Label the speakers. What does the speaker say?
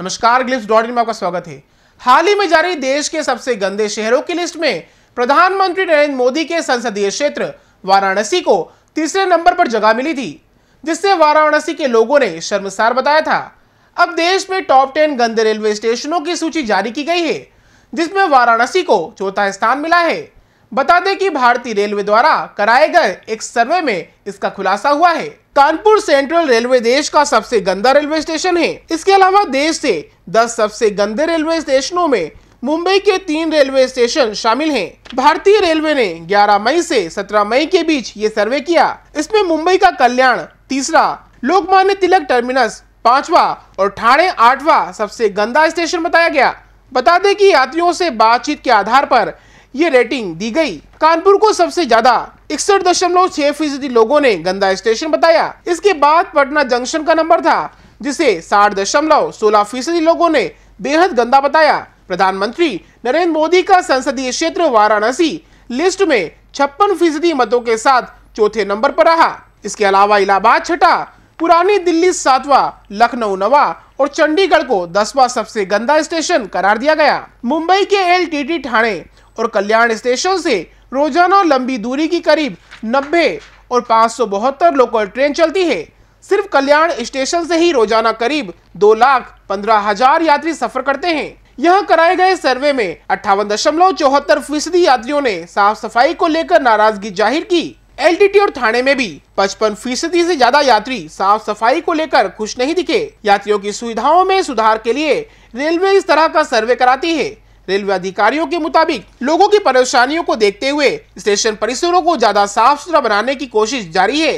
Speaker 1: नमस्कार ग्लिप्स dot in में आपका स्वागत है हाल ही में जारी देश के सबसे गंदे शहरों की लिस्ट में प्रधानमंत्री नरेंद्र मोदी के संसदीय क्षेत्र वाराणसी को तीसरे नंबर पर जगह मिली थी जिससे वाराणसी के लोगों ने शर्मसार बताया था अब देश में टॉप टेन गंदे रेलवे स्टेशनों की सूची जारी की गई है जिसमें वाराणसी को चौथा स्थान मिला है बता दें कि भारतीय रेलवे द्वारा कराए गए एक सर्वे में इसका खुलासा हुआ है कानपुर सेंट्रल रेलवे देश का सबसे गंदा रेलवे स्टेशन है इसके अलावा देश से 10 सबसे गंदे रेलवे स्टेशनों में मुंबई के तीन रेलवे स्टेशन शामिल हैं। भारतीय रेलवे ने 11 मई से 17 मई के बीच ये सर्वे किया इसमें मुंबई का कल्याण तीसरा लोकमान्य तिलक टर्मिनस पांचवा और ठाणे आठवा सबसे गंदा स्टेशन बताया गया बता दें कि यात्रियों से बातचीत के आधार पर ये रेटिंग दी गई कानपुर को सबसे ज्यादा इकसठ दशमलव छह फीसदी लोगो ने गंदा स्टेशन बताया इसके बाद पटना जंक्शन का नंबर था जिसे साठ दशमलव सोलह फीसदी लोगो ने बेहद गंदा बताया प्रधानमंत्री नरेंद्र मोदी का संसदीय क्षेत्र वाराणसी लिस्ट में छप्पन फीसदी मतों के साथ चौथे नंबर पर रहा इसके अलावा इलाहाबाद छठा पुरानी दिल्ली सातवा लखनऊ नवा और चंडीगढ़ को दसवा सबसे गंदा स्टेशन करार दिया गया मुंबई के एल टी टी ठाणे और कल्याण स्टेशन से रोजाना लंबी दूरी की करीब नब्बे और पाँच सौ बहत्तर लोकल ट्रेन चलती है सिर्फ कल्याण स्टेशन से ही रोजाना करीब दो लाख पंद्रह हजार यात्री सफर करते हैं यहाँ कराए गए सर्वे में अट्ठावन दशमलव चौहत्तर फीसदी यात्रियों ने साफ सफाई को लेकर नाराजगी जाहिर की एलटीटी और थाने में भी पचपन फीसदी ऐसी ज्यादा यात्री साफ सफाई को लेकर खुश नहीं दिखे यात्रियों की सुविधाओं में सुधार के लिए रेलवे इस तरह का सर्वे कराती है रेलवे अधिकारियों के मुताबिक लोगों की परेशानियों को देखते हुए स्टेशन परिसरों को ज्यादा साफ सुथरा बनाने की कोशिश जारी है